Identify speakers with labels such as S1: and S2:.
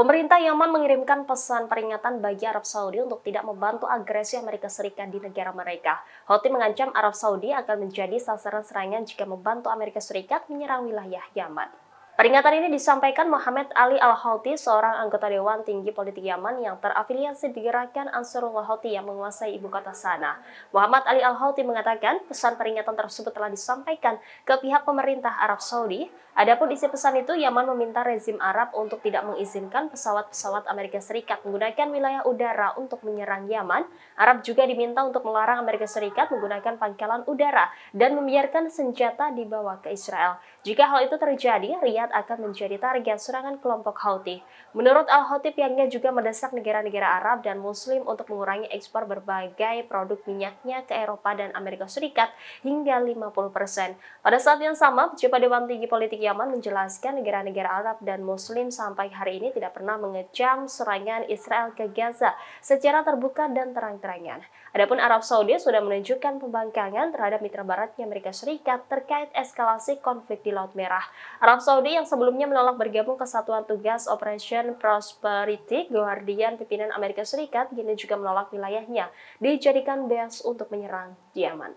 S1: Pemerintah Yaman mengirimkan pesan peringatan bagi Arab Saudi untuk tidak membantu
S2: agresi Amerika Serikat di negara mereka. Houthi mengancam Arab Saudi akan menjadi sasaran serangan jika membantu Amerika Serikat menyerang wilayah Yaman. Peringatan ini disampaikan Muhammad Ali Al-Houthi, seorang anggota Dewan Tinggi Politik Yaman yang terafiliasi di gerakan Ansarullah Houthi yang menguasai ibu kota sana. Muhammad Ali Al-Houthi mengatakan pesan peringatan tersebut telah disampaikan ke pihak pemerintah Arab Saudi. Adapun isi pesan itu, Yaman meminta rezim Arab untuk tidak mengizinkan pesawat-pesawat Amerika Serikat menggunakan wilayah udara untuk menyerang Yaman. Arab juga diminta untuk melarang Amerika Serikat menggunakan pangkalan udara dan membiarkan senjata dibawa ke Israel. Jika hal itu terjadi, Riyadh Barat akan menjadi target serangan kelompok Houthi. Menurut Al-Houthi, pihaknya juga mendesak negara-negara Arab dan Muslim untuk mengurangi ekspor berbagai produk minyaknya ke Eropa dan Amerika Serikat hingga 50 persen. Pada saat yang sama, pejabat Dewan Tinggi Politik Yaman menjelaskan negara-negara Arab dan Muslim sampai hari ini tidak pernah mengecam serangan Israel ke Gaza secara terbuka dan terang-terangan. Adapun Arab Saudi sudah menunjukkan pembangkangan terhadap mitra baratnya Amerika Serikat terkait eskalasi konflik di Laut Merah. Arab Saudi yang sebelumnya menolak bergabung ke Satuan Tugas Operation Prosperity, Guardian pimpinan Amerika Serikat, kini juga menolak
S1: wilayahnya dijadikan base untuk menyerang Yaman.